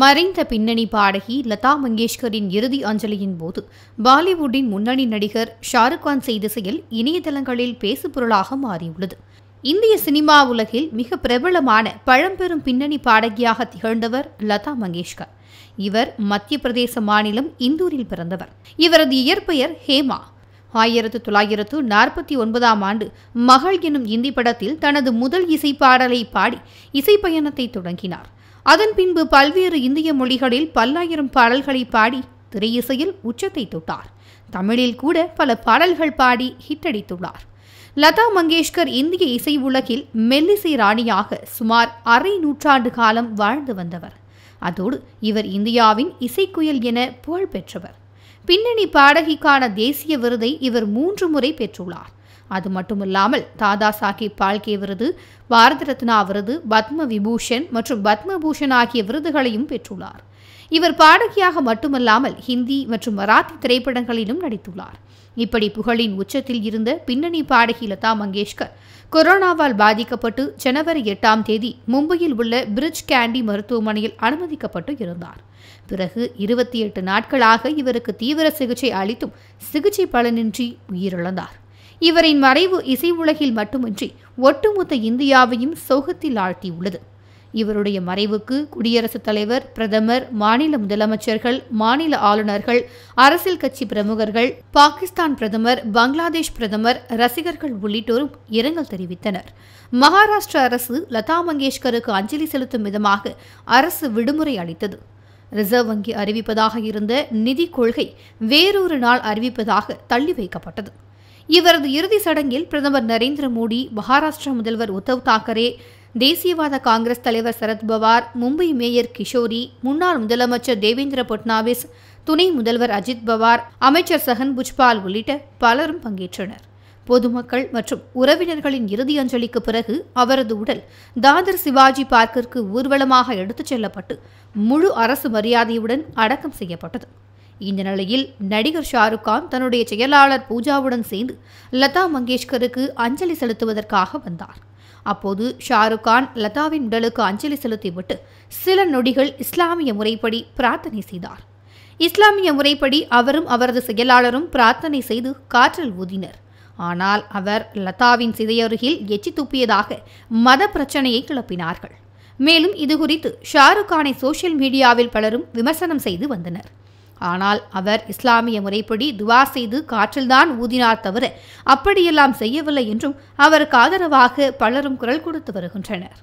மறைந்த பின்னணி பாடகி லதா மங்கேஷ்கரின் இறுதி அஞ்சலியின் போது பாலிவுட்டின் முன்னணி நடிகர் கான் செய்த செயல் இணையதளங்களில் பேசுபொருளாக மாறியுள்ளது இந்திய சினிமா உலகில் மிக பிரபலமான பழம்பெரும் பின்னணி பாடகியாக திகழ்ந்தவர் லதா மங்கேஷ்கர் இவர் மத்திய பிரதேச மாநிலம் இந்தூரில் பிறந்தவர் இவரது இயற்பெயர் ஹேமா ஆயிரத்து தொள்ளாயிரத்து நாற்பத்தி ஒன்பதாம் ஆண்டு மகள் எனும் இந்தி படத்தில் தனது முதல் இசைப்பாடலை பாடி இசைப்பயணத்தை தொடங்கினார் அதன் பின்பு பல்வேறு இந்திய மொழிகளில் பல்லாயிரம் பாடல்களை பாடி திரையிசையில் உச்சத்தை தொட்டார் தமிழில் கூட பல பாடல்கள் பாடி ஹிட்டடித்துள்ளார் லதா மங்கேஷ்கர் இந்திய இசை உலகில் மெல்லிசை ராணியாக சுமார் அரை நூற்றாண்டு காலம் வாழ்ந்து வந்தவர் அதோடு இவர் இந்தியாவின் இசைக்குயல் என புகழ் பெற்றவர் பின்னணி பாடகிக்கான தேசிய விருதை இவர் மூன்று முறை பெற்றுள்ளார் அது மட்டுமில்லாமல் தாதா சாஹிப் பால்கே விருது பாரத ரத்னா விருது பத்ம விபூஷன் மற்றும் பத்மபூஷன் ஆகிய விருதுகளையும் பெற்றுள்ளார் இவர் பாடகியாக மட்டுமல்லாமல் ஹிந்தி மற்றும் மராத்தி திரைப்படங்களிலும் நடித்துள்ளார் இப்படி புகழின் உச்சத்தில் இருந்த பின்னணி பாடகி லதா மங்கேஷ்கர் கொரோனாவால் பாதிக்கப்பட்டு ஜனவரி எட்டாம் தேதி மும்பையில் உள்ள பிரிட்ஜ் கேண்டி மருத்துவமனையில் அனுமதிக்கப்பட்டு இருந்தார் பிறகு இருபத்தி எட்டு நாட்களாக இவருக்கு தீவிர சிகிச்சை அளித்தும் சிகிச்சை பலனின்றி உயிரிழந்தார் இவரின் மறைவு இசை உலகில் மட்டுமின்றி ஒட்டுமொத்த இந்தியாவையும் சோகத்தில் ஆழ்த்தியுள்ளது இவருடைய மறைவுக்கு குடியரசுத் தலைவர் பிரதமர் மாநில முதலமைச்சர்கள் மாநில ஆளுநர்கள் அரசியல் கட்சி பிரமுகர்கள் பாகிஸ்தான் பிரதமர் பங்களாதேஷ் பிரதமர் ரசிகர்கள் உள்ளிட்டோரும் இரங்கல் தெரிவித்தனர் மகாராஷ்டிர அரசு லதா மங்கேஷ்கருக்கு அஞ்சலி செலுத்தும் விதமாக அரசு விடுமுறை அளித்தது ரிசர்வ் வங்கி அறிவிப்பதாக இருந்த நிதி கொள்கை வேறொரு நாள் அறிவிப்பதாக தள்ளி வைக்கப்பட்டது இவரது இறுதி சடங்கில் பிரதமர் நரேந்திர மோடி மகாராஷ்டிர முதல்வர் உத்தவ் தாக்கரே தேசியவாத காங்கிரஸ் தலைவர் சரத்பவார் மும்பை மேயர் கிஷோரி முன்னாள் முதலமைச்சர் தேவேந்திர பட்னாவிஸ் துணை முதல்வர் அஜித் பவார் அமைச்சர் சஹன் புஜ்பால் உள்ளிட்ட பலரும் பங்கேற்றனர் பொதுமக்கள் மற்றும் உறவினர்களின் இறுதி அஞ்சலிக்கு பிறகு அவரது உடல் தாதர் சிவாஜி பார்க்கிற்கு ஊர்வலமாக எடுத்துச் செல்லப்பட்டு முழு அரசு மரியாதையுடன் அடக்கம் செய்யப்பட்டது இந்த நிலையில் நடிகர் ஷாருக் கான் தன்னுடைய செயலாளர் பூஜாவுடன் சேர்ந்து லதா மங்கேஷ்கருக்கு அஞ்சலி செலுத்துவதற்காக வந்தார் அப்போது ஷாருக் கான் லதாவின் உடலுக்கு அஞ்சலி செலுத்திவிட்டு சில நொடிகள் இஸ்லாமிய முறைப்படி பிரார்த்தனை செய்தார் இஸ்லாமிய முறைப்படி அவரும் அவரது செயலாளரும் பிரார்த்தனை செய்து காற்றல் ஊதினர் ஆனால் அவர் லதாவின் சிதையருகில் எச்சி துப்பியதாக மத பிரச்சனையை கிளப்பினார்கள் மேலும் இது குறித்து ஷாருக் கானை சோசியல் மீடியாவில் பலரும் விமர்சனம் செய்து வந்தனர் ஆனால் அவர் இஸ்லாமிய முறைப்படி துவா செய்து காற்றில்தான் ஊதினார் தவிர அப்படியெல்லாம் செய்யவில்லை என்றும் அவருக்கு ஆதரவாக பலரும் குரல் கொடுத்து வருகின்றனர்